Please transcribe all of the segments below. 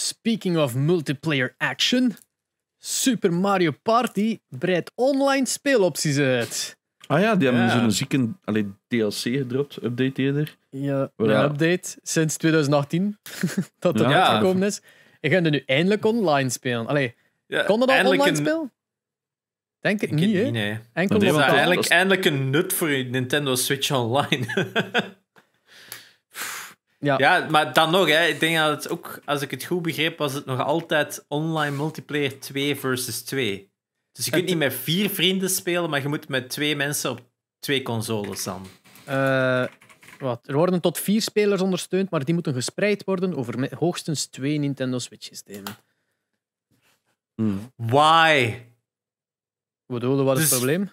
Speaking of multiplayer action, Super Mario Party breidt online speelopties uit. Ah ja, die hebben zo'n zieke allee, DLC gedropt, update eerder. Ja, een update sinds 2018 dat er ja. uitgekomen is. Ik ga er nu eindelijk online spelen. Allee, kon dat online spelen? Denk ik niet, hè? Nee. Enkel is eigenlijk, eindelijk een nut voor je Nintendo Switch Online. Ja. ja, maar dan nog, hè, ik denk dat het ook, als ik het goed begreep, was het nog altijd online multiplayer 2 versus 2. Dus je kunt niet met vier vrienden spelen, maar je moet met twee mensen op twee consoles dan. Eh, wat? Er worden tot vier spelers ondersteund, maar die moeten gespreid worden over hoogstens twee Nintendo Switch-systemen. Hmm. Why? Wat bedoel, wat is het dus probleem?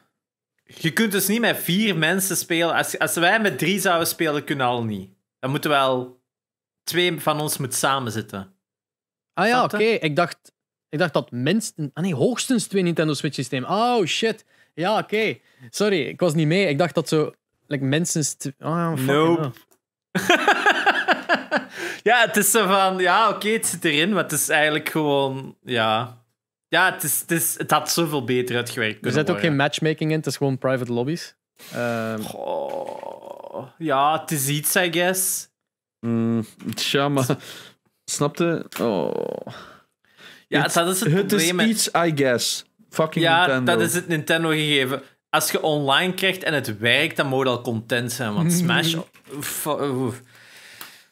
Je kunt dus niet met vier mensen spelen. Als, als wij met drie zouden spelen, kunnen al niet. Dan moeten wel... Twee van ons moet samen zitten. Ah ja, oké. Ik, dacht, ik dacht dat minstens... Ah nee, hoogstens twee Nintendo Switch-systemen. Oh, shit. Ja, oké. Sorry, ik was niet mee. Ik dacht dat zo... Like, minstens... Oh, nope. ja, het is zo van... Ja, oké, het zit erin. Maar het is eigenlijk gewoon... Ja... Ja, het, is, het, is, het had zoveel beter uitgewerkt. Er zit ook geen matchmaking in, het is gewoon private lobbies. Ehm, ja, het is iets, I guess. Mm, tja, maar... Snapte? Oh. Ja, dat is het, probleem. Het is iets, I guess. Fucking Nintendo. Ja, dat is het Nintendo gegeven. Als je online krijgt en het werkt, dan moet al content zijn. Want Smash...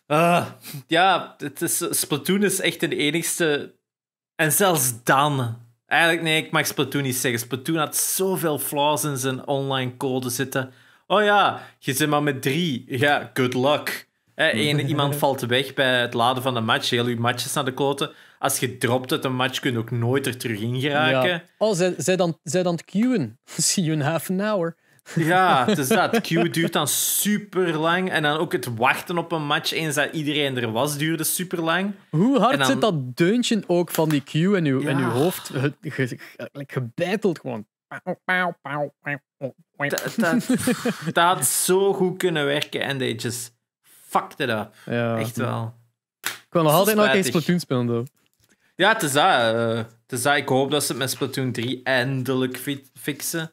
Eh, ah, ja, het is, Splatoon is echt de enigste... En zelfs dan... Eigenlijk, nee, ik mag Splatoon niet zeggen. Splatoon had zoveel flaws in zijn online code zitten... Oh ja, je zit maar met drie. Ja, good luck. iemand valt weg bij het laden van de match. Heel uw matches naar de kloten. Als je dropt uit een match, kun je ook nooit er terug in geraken. Ja. Oh, zij, zij, dan, zij dan het queuen. See you in half an hour. Ja, het is dat. Queue duurt dan super lang. En dan ook het wachten op een match eens dat iedereen er was, duurde super lang. Hoe hard zit dat deuntje ook van die queue in uw, in uw hoofd? Gebijteld gewoon. Dat, dat, had zo goed kunnen werken en they just fucked it up. Echt wel. Ik wil nog altijd nog eens Splatoon spelen, though. Ja, het is dat. Ik hoop dat ze het met Splatoon 3 eindelijk fixen.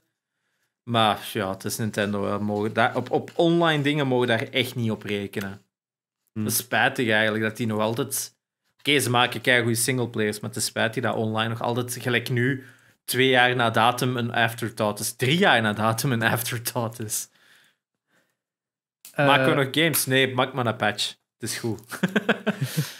Maar ja, het is Nintendo. Mogen daar, op, op online dingen mogen daar echt niet op rekenen. Hm. Dat is spijtig eigenlijk, dat die nog altijd... Oké, ze maken goede singleplayers, maar het is spijtig dat online nog altijd, gelijk nu, twee jaar na datum een afterthought is. Drie jaar na datum een afterthought is. Maken eh. we nog games? Nee, maak maar een patch. Het is goed.